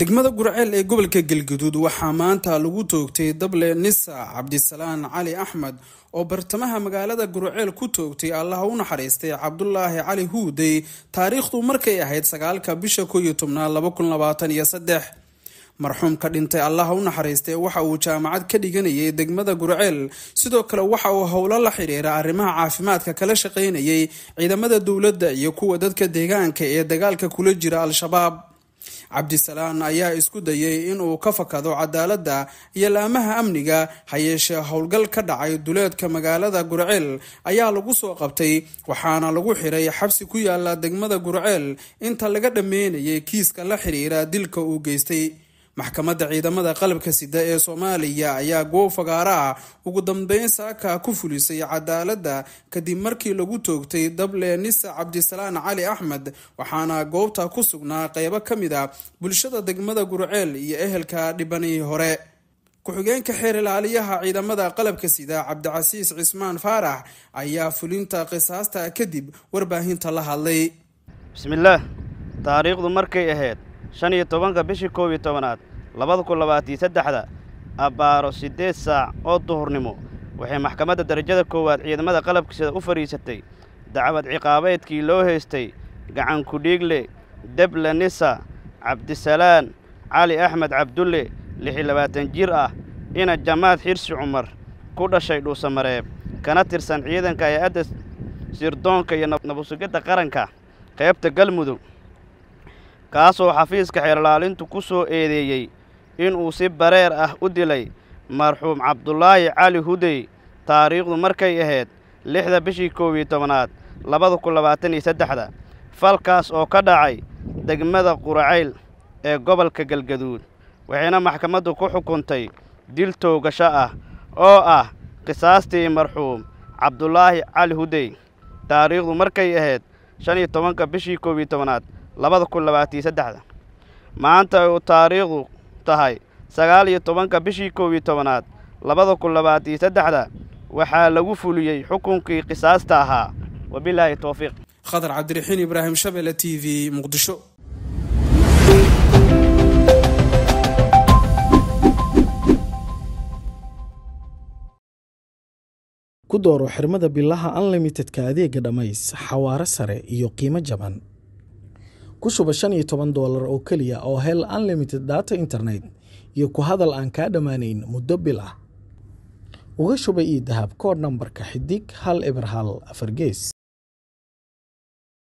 degmada gurceel ee gobolka galguduud waxaa maanta lagu toogtay dable nisa cabdisalaan cali axmed oo bartamaha magaalada gurceel ku toogtay allaha u naxariistay cabdulaahi cali huuday taariikhdu markay ahayd sagaalka bisha koo tobnaad laba kun labaatan iyo saddex marxuumka dhintay allaha u naxariistay waxa uu jaamacad ka dhiganayay degmada gurceel sidoo kale waxa uu howlo la xidhiira arrimaha caafimaadka kala shaqaynayay ciidamada dowladda iyo kuwa dadka deegaanka ee dagaalka kula jira al-shabaab cabdisalaan ayaa isku dayay inuu ka fakado cadaaladda iyo laamaha amniga hayeeshee howlgal ka dhacay duleedka magaalada gurceel ayaa lagu soo qabtay waxaana lagu xiray xabsi ku yaala degmada gurceel inta laga dhammeynayay kiiska la xiriira dilka uu geystay maxkamadda ciidamada qalabka sida ee soomaaliya ayaa goow-fagaara ah ugu dambeyn saaka ku fulisay cadaaladda kadib markii lagu toogtay dableenisa cabdisalaan cali axmed waxaana goobta ku sugnaa qeybo ka mid a ah bulshada degmada gurceel iyo ehelka dhibanihii hore ku-xigeenka xeer ilaaliyaha ciidamada qalabka sida cabdicasiis cismaan faarax ayaa fulinta qisaasta kadib warbaahinta la hadlay bismillaah taariikhdu markay ahayd shan iyo tobanka bishii koob iyo tobanaad labada kun labaatiyo saddexda abbaaro siddeed saac oo duhurnimo waxay maxkamadda darajada koowaad ciidamada qalabkiisada u fadhiisatay dacwad ciqaabeedkii loo haystay gacankudhiigle deble nisa cabdisalaan cali axmed cabdulle lixiyo labaatan jir ah ina jamaad xirsi cumar ku dhashay dhuusamareeb kana tirsan ciidanka hay-adda sirdoonka iyo nabadsugyadda qaranka qaybta galmudug kaasoo xafiiska xeerlaalintu ku soo eedeeyey inuu si bareer ah u dilay marxuum cabdulaahi cali hudey taariikhdu markay ahayd lixda bishii koob tobanaad labada kun labaatan iyo saddexda falkaas oo ka dhacay degmada quracayl ee gobolka galgaduud waxayna maxkamaddu ku xukuntay dil toogasho ah oo ah qisaastii marxuum cabdulaahi cali hudey taariikhdu markay ahayd shan iyo tobanka bishii koob tobanaad labada kun labaatan saddexda maanta ay uu taariikhdu tahay sagaal iyo tobanka bishii koob iyo tobanaad labada kun labaatan saddexda waxaa lagu fuliyey xukunkii qisaasta ahaa wabilaahi towfiiq khadar cabdiraxiin ibraahim shabeelle t v muqdisho ku dooro xirmada bilaha unlimitedka adeega dhammays xawaaro sare iyo qiimo jaban ku shuba shan iyo toban doolar oo keliya oo hel unlimited data internet iyo ku hadal aan kaa dhammaanayn muddo bil ah uga shuba iyo dahab koor nambarka xidig hal eber hal afar gees